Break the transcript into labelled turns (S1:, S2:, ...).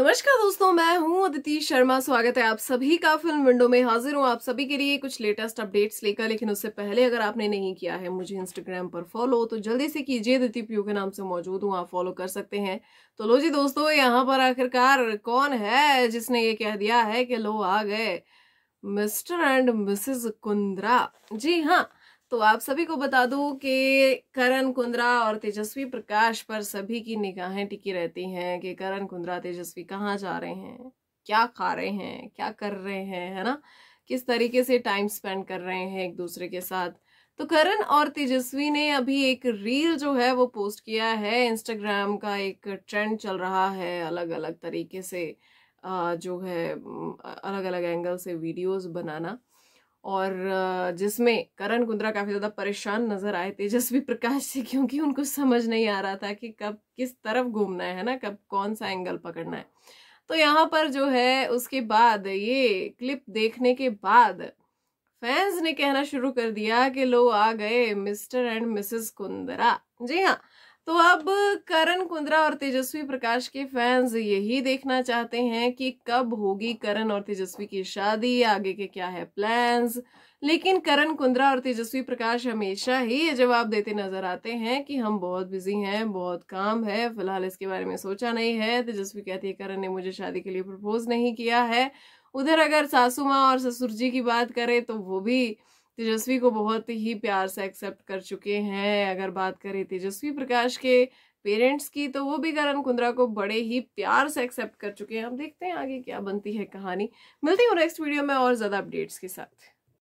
S1: नमस्कार दोस्तों मैं हूं अदिति शर्मा स्वागत है आप सभी का फिल्म विंडो में हाजिर हूं आप सभी के लिए कुछ लेटेस्ट अपडेट्स लेकर लेकिन उससे पहले अगर आपने नहीं किया है मुझे इंस्टाग्राम पर फॉलो तो जल्दी से कीजिए अदिति पीयू के नाम से मौजूद हूं आप फॉलो कर सकते हैं तो लो जी दोस्तों यहाँ पर आखिरकार कौन है जिसने ये कह दिया है कि लो आ गए मिस्टर एंड मिसिज कुंद्रा जी हाँ तो आप सभी को बता दूं कि करण कुंद्रा और तेजस्वी प्रकाश पर सभी की निगाहें टिकी रहती हैं कि करण कुंद्रा तेजस्वी कहाँ जा रहे हैं क्या खा रहे हैं क्या कर रहे हैं है ना किस तरीके से टाइम स्पेंड कर रहे हैं एक दूसरे के साथ तो करण और तेजस्वी ने अभी एक रील जो है वो पोस्ट किया है इंस्टाग्राम का एक ट्रेंड चल रहा है अलग अलग तरीके से जो है अलग अलग एंगल से वीडियोस बनाना और जिसमें करण कुंद्रा काफ़ी ज़्यादा परेशान नज़र आए तेजस्वी प्रकाश से क्योंकि उनको समझ नहीं आ रहा था कि कब किस तरफ घूमना है ना कब कौन सा एंगल पकड़ना है तो यहाँ पर जो है उसके बाद ये क्लिप देखने के बाद फैंस ने कहना शुरू कर दिया कि लो आ गए मिस्टर एंड मिसेस कुंदरा जी हाँ तो अब करण कुंद्रा और तेजस्वी प्रकाश के फैंस यही देखना चाहते हैं कि कब होगी करण और तेजस्वी की शादी आगे के क्या है प्लान्स लेकिन करण कुंद्रा और तेजस्वी प्रकाश हमेशा ही ये जवाब देते नजर आते हैं कि हम बहुत बिजी हैं बहुत काम है फिलहाल इसके बारे में सोचा नहीं है तेजस्वी कहती है करण ने मुझे शादी के लिए प्रपोज नहीं किया है उधर अगर सासू माँ और ससुर जी की बात करें तो वो भी तेजस्वी को बहुत ही प्यार से एक्सेप्ट कर चुके हैं अगर बात करें तेजस्वी प्रकाश के पेरेंट्स की तो वो भी करण कुंद्रा को बड़े ही प्यार से एक्सेप्ट कर चुके हैं अब देखते हैं आगे क्या बनती है कहानी मिलती हूँ नेक्स्ट वीडियो में और ज़्यादा अपडेट्स के साथ